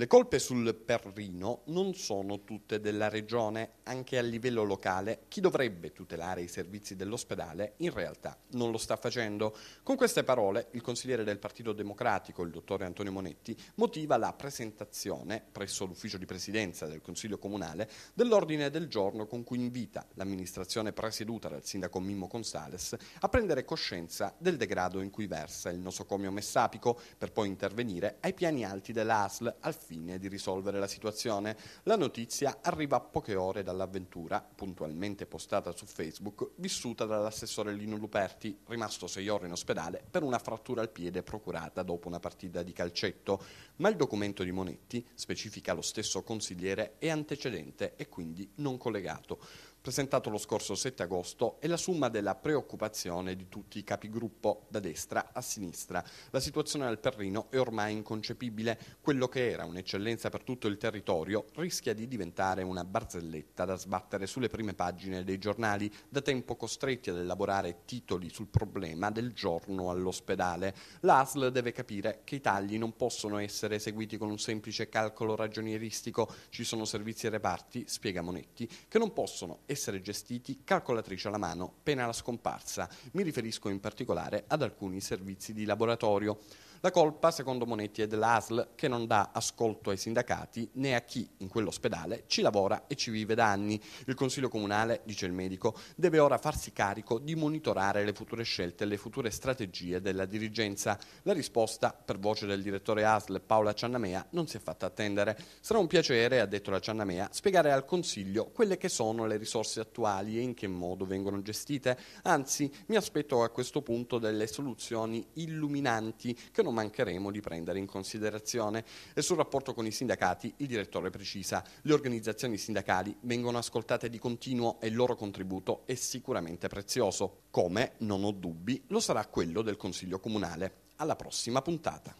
Le colpe sul Perrino non sono tutte della regione, anche a livello locale chi dovrebbe tutelare i servizi dell'ospedale in realtà non lo sta facendo. Con queste parole il consigliere del Partito Democratico, il dottore Antonio Monetti, motiva la presentazione presso l'ufficio di presidenza del Consiglio Comunale dell'ordine del giorno con cui invita l'amministrazione presieduta dal sindaco Mimmo Consales a prendere coscienza del degrado in cui versa il nosocomio messapico per poi intervenire ai piani alti dell'ASL al fine fine di risolvere la situazione. La notizia arriva a poche ore dall'avventura, puntualmente postata su Facebook, vissuta dall'assessore Lino Luperti, rimasto sei ore in ospedale per una frattura al piede procurata dopo una partita di calcetto. Ma il documento di Monetti, specifica lo stesso consigliere, è antecedente e quindi non collegato presentato lo scorso 7 agosto, è la somma della preoccupazione di tutti i capigruppo da destra a sinistra. La situazione al Perrino è ormai inconcepibile. Quello che era un'eccellenza per tutto il territorio rischia di diventare una barzelletta da sbattere sulle prime pagine dei giornali, da tempo costretti ad elaborare titoli sul problema del giorno all'ospedale. L'ASL deve capire che i tagli non possono essere eseguiti con un semplice calcolo ragionieristico. Ci sono servizi e reparti, spiega Monetti, che non possono essere gestiti calcolatrice alla mano, pena la scomparsa. Mi riferisco in particolare ad alcuni servizi di laboratorio. La colpa, secondo Monetti, è dell'ASL che non dà ascolto ai sindacati né a chi in quell'ospedale ci lavora e ci vive da anni. Il Consiglio Comunale, dice il medico, deve ora farsi carico di monitorare le future scelte e le future strategie della dirigenza. La risposta, per voce del direttore ASL Paola Ciannamea, non si è fatta attendere. Sarà un piacere, ha detto la Ciannamea, spiegare al Consiglio quelle che sono le risorse attuali e in che modo vengono gestite. Anzi, mi aspetto a questo punto delle soluzioni illuminanti che non non mancheremo di prendere in considerazione. E sul rapporto con i sindacati il direttore precisa, le organizzazioni sindacali vengono ascoltate di continuo e il loro contributo è sicuramente prezioso, come, non ho dubbi, lo sarà quello del Consiglio Comunale. Alla prossima puntata.